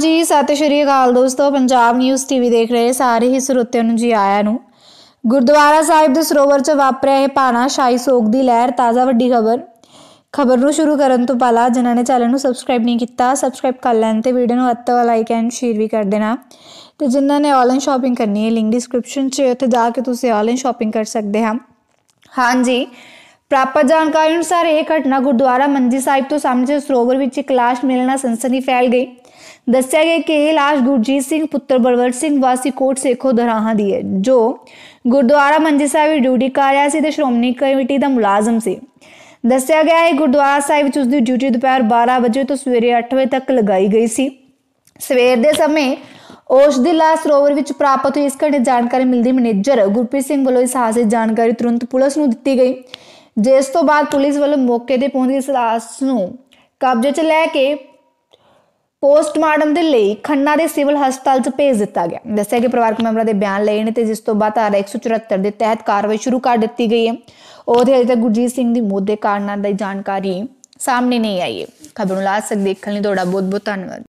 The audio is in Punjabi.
ਜੀ ਸਤਿ ਸ਼੍ਰੀ ਅਕਾਲ ਦੋਸਤੋ ਪੰਜਾਬ ਨਿਊਜ਼ ਟੀਵੀ ਦੇਖ ਰਹੇ ਸਾਰੇ ਹੀ ਸਰੋਤਿਆਂ ਨੂੰ ਜੀ ਆਇਆਂ ਨੂੰ ਗੁਰਦੁਆਰਾ ਸਾਹਿਬ ਦੇ ਸਰੋਵਰ 'ਚ ਵਾਪਰਿਆ ਇਹ ਪਾਣਾ ਸ਼ਾਈ ਸੋਗ ਦੀ ਲਹਿਰ ਤਾਜ਼ਾ ਵੱਡੀ ਖਬਰ ਖਬਰ ਨੂੰ ਸ਼ੁਰੂ ਕਰਨ ਤੋਂ ਪਹਿਲਾਂ ਜਿਨ੍ਹਾਂ ਨੇ ਚੈਨਲ ਨੂੰ ਸਬਸਕ੍ਰਾਈਬ ਨਹੀਂ ਕੀਤਾ ਸਬਸਕ੍ਰਾਈਬ ਕਰ ਲੈਣ ਤੇ ਵੀਡੀਓ ਨੂੰ ਅੱਤ ਵਾਲਾ ਲਾਈਕ ਐਂਡ ਸ਼ੇਅਰ ਵੀ ਕਰ ਦੇਣਾ ਤੇ ਜਿਨ੍ਹਾਂ ਨੇ ਆਨਲਾਈਨ ਸ਼ਾਪਿੰਗ ਕਰਨੀ ਹੈ ਲਿੰਕ ਡਿਸਕ੍ਰਿਪਸ਼ਨ 'ਚ ਉੱਥੇ ਜਾ ਕੇ ਤੁਸੀਂ ਆਨਲਾਈਨ ਸ਼ਾਪਿੰਗ ਕਰ ਸਕਦੇ ਹਾਂ ਹਾਂਜੀ ਪ੍ਰਾਪਤ ਜਾਣਕਾਰੀ ਅਨੁਸਾਰ ਇਹ ਘਟਨਾ ਗੁਰਦੁਆਰਾ ਮੰਜੀ ਸਾਹਿਬ ਤੋਂ ਸਾਹਮਣੇ ਸਰੋਵਰ ਵਿੱਚ ਇੱਕ ਲਾਸ਼ ਮਿਲਣਾ ਨਾਲ ਸਨਸਨੀ ਫੈਲ ਗਈ ਦੱਸਿਆ ਗਿਆ ਕਿ ਇਹ ਲਾਸ਼ ਗੁਰਜੀਤ ਸਿੰਘ ਪੁੱਤਰ ਬਲਵੰਤ ਸਿੰਘ ਵਾਸੀ ਕੋਟ ਸੇਖੋ ਦਰਾਹਾ ਦੀ ਹੈ ਜੋ ਗੁਰਦੁਆਰਾ ਮੰਜੀ ਸਾਹਿਬ ਦੀ ਡਿਊਟੀ ਕਰ ਰਿਹਾ ਸੀ ਤੇ ਸ਼੍ਰੋਮਣੀ ਕਮੇਟੀ ਦਾ ਮੁਲਾਜ਼ਮ ਸੀ ਦੱਸਿਆ ਗਿਆ ਹੈ ਗੁਰਦੁਆਰਾ ਸਾਹਿਬ ਵਿੱਚ ਉਸ ਦੀ ਡਿਊਟੀ ਦੁਪਹਿਰ 12 ਵਜੇ ਤੋਂ ਸਵੇਰੇ 8 ਵਜੇ ਤੱਕ ਲਗਾਈ ਗਈ ਸੀ ਸਵੇਰ ਦੇ ਸਮੇਂ ਉਸ ਦੀ ਲਾਸ਼ ਸਰੋਵਰ ਵਿੱਚ ਪ੍ਰਾਪਤ ਹੋਈ ਇਸ ਘਟਨਾ ਜਾਣਕਾਰੀ ਮਿਲਦੀ ਮੈਨੇਜਰ ਗੁਰਪ੍ਰੀਤ ਸਿੰਘ ਵੱਲੋਂ ਇਸ ਹਾਸੇ ਜਾਣਕਾਰੀ ਤੁਰੰਤ ਪੁਲਿਸ ਨੂੰ ਦਿੱਤੀ ਗਈ ਜਿਸ ਤੋਂ ਬਾਅਦ ਪੁਲਿਸ ਵੱਲੋਂ ਮੌਕੇ ਤੇ ਪਹੁੰਚ ਕੇ ਇਸ ਨੂੰ ਕਬਜ਼ੇ 'ਚ ਲੈ ਕੇ ਪੋਸਟਮਾਰਟਮ ਦੇ ਲਈ ਖੰਨਾ ਦੇ ਸਿਵਲ ਹਸਪਤਾਲ 'ਚ ਭੇਜ ਦਿੱਤਾ ਗਿਆ ਦੱਸਿਆ ਕਿ ਪਰਿਵਾਰਕ ਮੈਂਬਰਾਂ ਦੇ ਬਿਆਨ ਲਏ ਨੇ ਤੇ ਜਿਸ ਤੋਂ ਬਾਅਦ ਧਾਰਾ 174 ਦੇ ਤਹਿਤ ਕਾਰਵਾਈ ਸ਼ੁਰੂ ਕਰ ਦਿੱਤੀ ਗਈ ਹੈ ਉਹਦੇ ਅਜੇ ਤੱਕ ਗੁਰਜੀਤ ਸਿੰਘ ਦੀ ਮੌਤ ਦੇ ਕਾਰਨਾਂ ਦੀ ਜਾਣਕਾਰੀ ਸਾਹਮਣੇ ਨਹੀਂ ਆਈ ਹੈ ਖਬਰ ਨੂੰ ਲਾਸਟ ਦੇਖਣ ਲਈ ਤੁਹਾਡਾ ਬਹੁਤ ਬਹੁਤ ਧੰਨਵਾਦ